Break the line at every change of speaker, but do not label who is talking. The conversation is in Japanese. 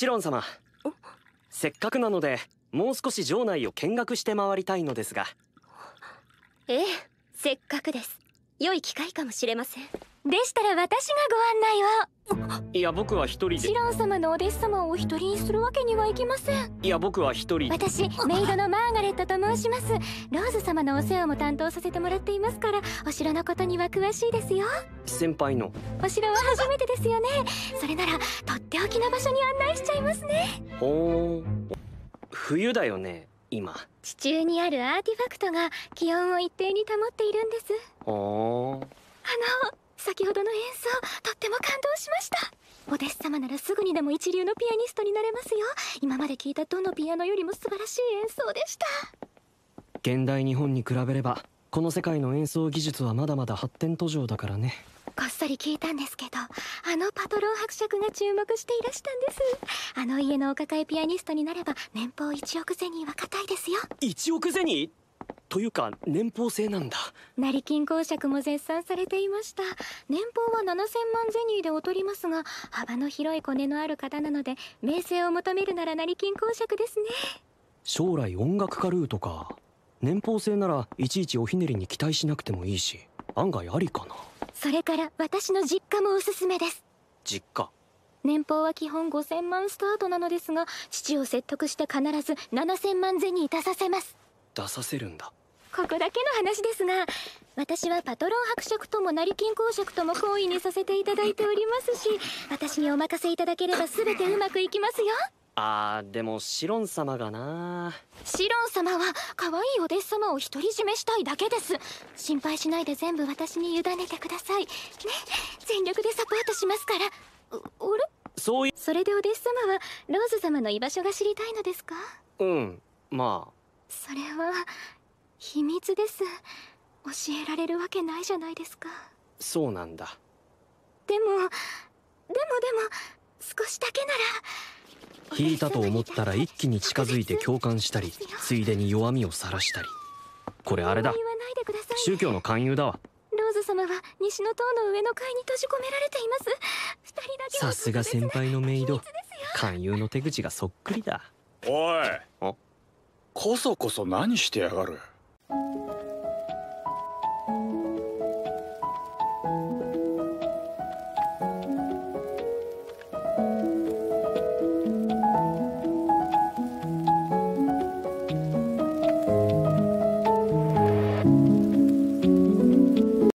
シロン様せっかくなのでもう少し城内を見学して回りたいのですが
ええせっかくです良い機会かもしれませんでしたら私がご案内を
いや僕は一人でシロ
ン様のお弟子様をお一人にするわけにはいきません
いや僕は一人私
メイドのマーガレットと申しますローズ様のお世話も担当させてもらっていますからお城のことには詳しいですよ
先輩の
お城は初めてですよねそれならとっておきな場所に案内しちゃいますね
ほう冬だよね
今地中にあるアーティファクトが気温を一定に保っているんです
あの
先ほどの演奏とっても感動しましたお弟子様ならすぐにでも一流のピアニストになれますよ今まで聞いたどのピアノよりも素晴らしい演奏でした
現代日本に比べればこの世界の演奏技術はまだまだ発展途上だからね
こっそり聞いたんですけどあのパトロン伯爵が注目していらしたんですあの家のお抱えピアニストになれば年俸1億ゼニーは固いですよ
1億ゼニーというか年俸制なんだ
成金公爵も絶賛されていました年俸は7000万ゼニーで劣りますが幅の広いコネのある方なので名声を求めるなら成金公爵ですね
将来音楽家ルートか年俸制ならいちいちおひねりに期待しなくてもいいし案外ありかな
それから私の実家もおすすめです実家年俸は基本5000万スタートなのですが父を説得して必ず7000万銭に出させます
出させるんだ
ここだけの話ですが私はパトロン伯爵とも成金公爵とも好意にさせていただいておりますし私にお任せいただければ全てうまくいきますよ
あーでもシロン様がな
シロン様は可愛いお弟子様を独り占めしたいだけです心配しないで全部私に委ねてくださいね全力でサポートしますからあれそういそれでお弟子様はローズ様の居場所が知りたいのですか
うんまあ
それは秘密です教えられるわけないじゃないですか
そうなんだ
でもでもでも少しだけな
ら引いたと思ったら一気に近づいて共感したりついでに弱みを晒したりこれあれだ宗教の勧誘だわ
ローズ様は西の塔の上の階に閉じ込められていま
すさすが先輩のメイド勧誘の手口がそっくりだおいこそこそ何してやがる Thank you.